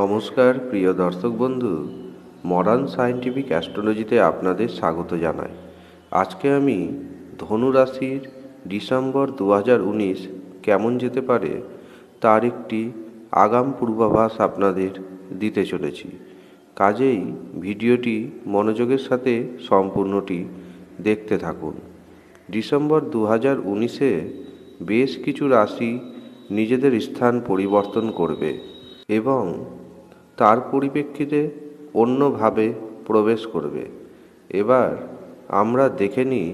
নমস্কার প্রিয় দর্শক বন্ধু মডার্ন সায়েন্টিফিক অ্যাস্ট্রোলজিতে আপনাদের স্বাগত জানাই আজকে আমি ধনু রাশির ডিসেম্বর দু কেমন যেতে পারে তার একটি আগাম পূর্বাভাস আপনাদের দিতে চলেছি কাজেই ভিডিওটি মনোযোগের সাথে সম্পূর্ণটি দেখতে থাকুন ডিসেম্বর দু হাজার বেশ কিছু রাশি নিজেদের স্থান পরিবর্তন করবে এবং তার পরিপ্রেক্ষিতে অন্যভাবে প্রবেশ করবে এবার আমরা দেখে নিই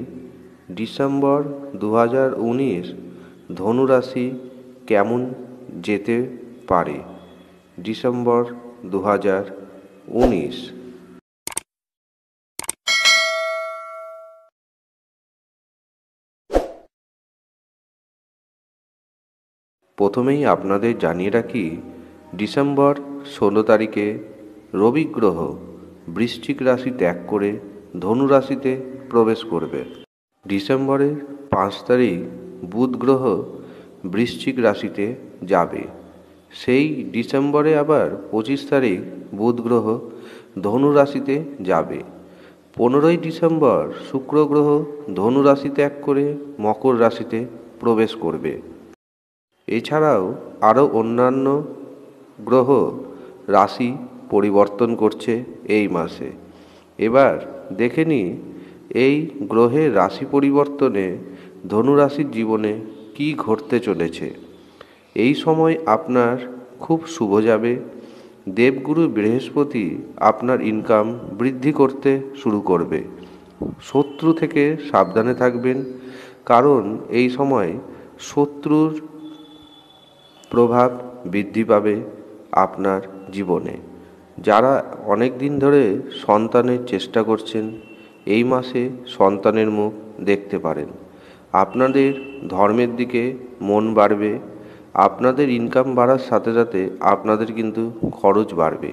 ডিসেম্বর দু হাজার উনিশ ধনুরাশি কেমন যেতে পারে ডিসেম্বর দু হাজার উনিশ প্রথমেই আপনাদের জানিয়ে রাখি ডিসেম্বর ষোলো তারিখে রবি গ্রহ বৃশ্চিক রাশি ত্যাগ করে ধনু রাশিতে প্রবেশ করবে ডিসেম্বরের পাঁচ তারিখ বুধ গ্রহ বৃশ্চিক রাশিতে যাবে সেই ডিসেম্বরে আবার পঁচিশ তারিখ বুধ গ্রহ ধনু রাশিতে যাবে পনেরোই ডিসেম্বর শুক্র গ্রহ ধনু রাশি ত্যাগ করে মকর রাশিতে প্রবেশ করবে এছাড়াও আরও অন্যান্য গ্রহ রাশি পরিবর্তন করছে এই মাসে এবার দেখে নিই এই গ্রহের রাশি পরিবর্তনে ধনুরাশির জীবনে কি ঘটতে চলেছে এই সময় আপনার খুব শুভ যাবে দেবগুরু বৃহস্পতি আপনার ইনকাম বৃদ্ধি করতে শুরু করবে শত্রু থেকে সাবধানে থাকবেন কারণ এই সময় শত্রুর প্রভাব বৃদ্ধি পাবে আপনার জীবনে যারা অনেক দিন ধরে সন্তানের চেষ্টা করছেন এই মাসে সন্তানের মুখ দেখতে পারেন আপনাদের ধর্মের দিকে মন বাড়বে আপনাদের ইনকাম বাড়ার সাথে সাথে আপনাদের কিন্তু খরচ বাড়বে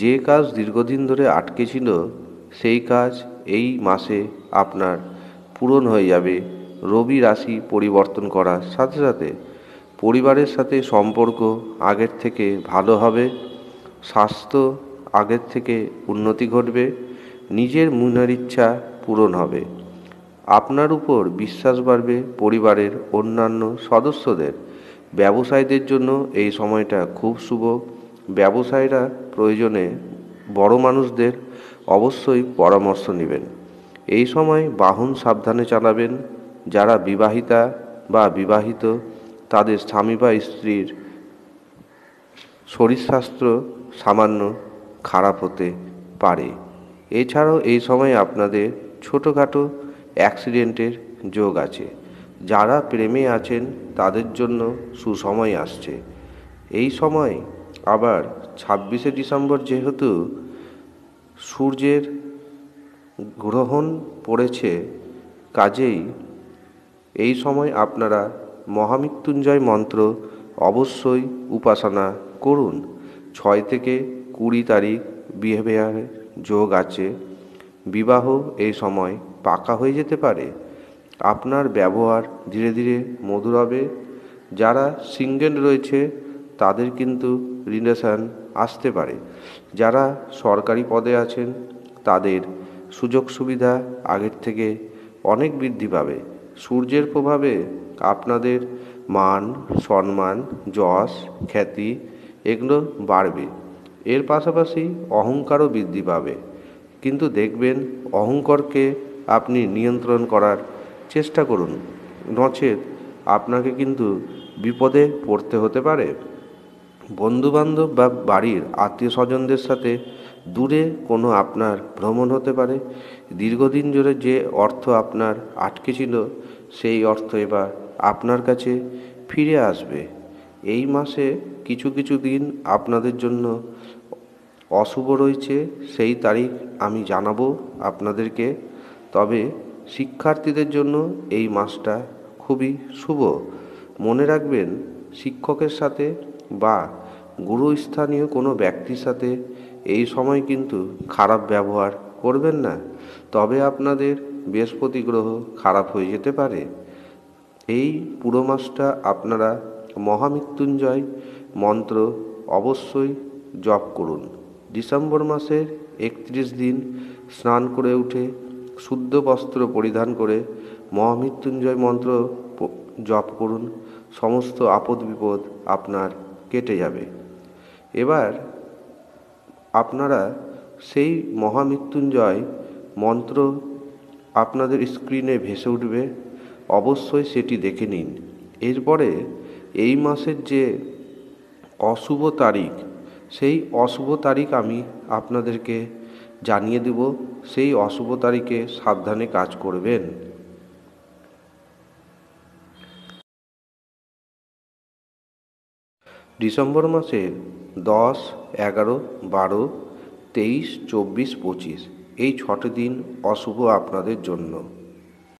যে কাজ দীর্ঘদিন ধরে আটকে ছিল সেই কাজ এই মাসে আপনার পূরণ হয়ে যাবে রবি রাশি পরিবর্তন করার সাথে সাথে পরিবারের সাথে সম্পর্ক আগের থেকে ভালো হবে স্বাস্থ্য আগের থেকে উন্নতি ঘটবে নিজের মনের ইচ্ছা পূরণ হবে আপনার উপর বিশ্বাস বাড়বে পরিবারের অন্যান্য সদস্যদের ব্যবসায়ীদের জন্য এই সময়টা খুব শুভ ব্যবসায়ীরা প্রয়োজনে বড় মানুষদের অবশ্যই পরামর্শ নেবেন এই সময় বাহন সাবধানে চালাবেন যারা বিবাহিতা বা বিবাহিত তাদের স্বামী বা স্ত্রীর শরীর স্বাস্থ্য সামান্য খারাপ হতে পারে এছাড়াও এই সময় আপনাদের ছোটোখাটো অ্যাক্সিডেন্টের যোগ আছে যারা প্রেমে আছেন তাদের জন্য সুসময় আসছে এই সময় আবার ছাব্বিশে ডিসেম্বর যেহেতু সূর্যের গ্রহণ পড়েছে কাজেই এই সময় আপনারা মহামৃত্যুঞ্জয় মন্ত্র অবশ্যই উপাসনা করুন ছয় থেকে কুড়ি তারিখ বিহেভিয়ার যোগ আছে বিবাহ এই সময় পাকা হয়ে যেতে পারে আপনার ব্যবহার ধীরে ধীরে মধুর হবে যারা সিঙ্গেল রয়েছে তাদের কিন্তু রিলেশান আসতে পারে যারা সরকারি পদে আছেন তাদের সুযোগ সুবিধা আগের থেকে অনেক বৃদ্ধি পাবে সূর্যের প্রভাবে আপনাদের মান সম্মান যশ খ্যাতি এগুলো বাড়বে এর পাশাপাশি অহংকারও বৃদ্ধি পাবে কিন্তু দেখবেন অহংকারকে আপনি নিয়ন্ত্রণ করার চেষ্টা করুন নচেত আপনাকে কিন্তু বিপদে পড়তে হতে পারে বন্ধুবান্ধব বা বাড়ির আত্মীয় স্বজনদের সাথে দূরে কোনো আপনার ভ্রমণ হতে পারে দীর্ঘদিন ধরে যে অর্থ আপনার আটকে ছিল সেই অর্থ এবার আপনার কাছে ফিরে আসবে এই মাসে কিছু কিছু দিন আপনাদের জন্য অশুভ রয়েছে সেই তারিখ আমি জানাবো আপনাদেরকে তবে শিক্ষার্থীদের জন্য এই মাসটা খুবই শুভ মনে রাখবেন শিক্ষকের সাথে বা গুরুস্থানীয় কোনো ব্যক্তির সাথে এই সময় কিন্তু খারাপ ব্যবহার করবেন না তবে আপনাদের বৃহস্পতি গ্রহ খারাপ হয়ে যেতে পারে এই পুরো মাসটা আপনারা মহামৃত্যুঞ্জয় মন্ত্র অবশ্যই জপ করুন ডিসেম্বর মাসের একত্রিশ দিন স্নান করে উঠে শুদ্ধ বস্ত্র পরিধান করে মহামৃত্যুঞ্জয় মন্ত্র জপ করুন সমস্ত আপদ বিপদ আপনার কেটে যাবে এবার আপনারা সেই মহামৃত্যুঞ্জয় মন্ত্র আপনাদের স্ক্রিনে ভেসে উঠবে অবশ্যই সেটি দেখে নিন এরপরে এই মাসের যে অশুভ তারিখ সেই অশুভ তারিখ আমি আপনাদেরকে জানিয়ে দেব সেই অশুভ তারিখে সাবধানে কাজ করবেন ডিসেম্বর মাসের দশ এগারো বারো তেইশ চব্বিশ পঁচিশ এই ছটি দিন অশুভ আপনাদের জন্য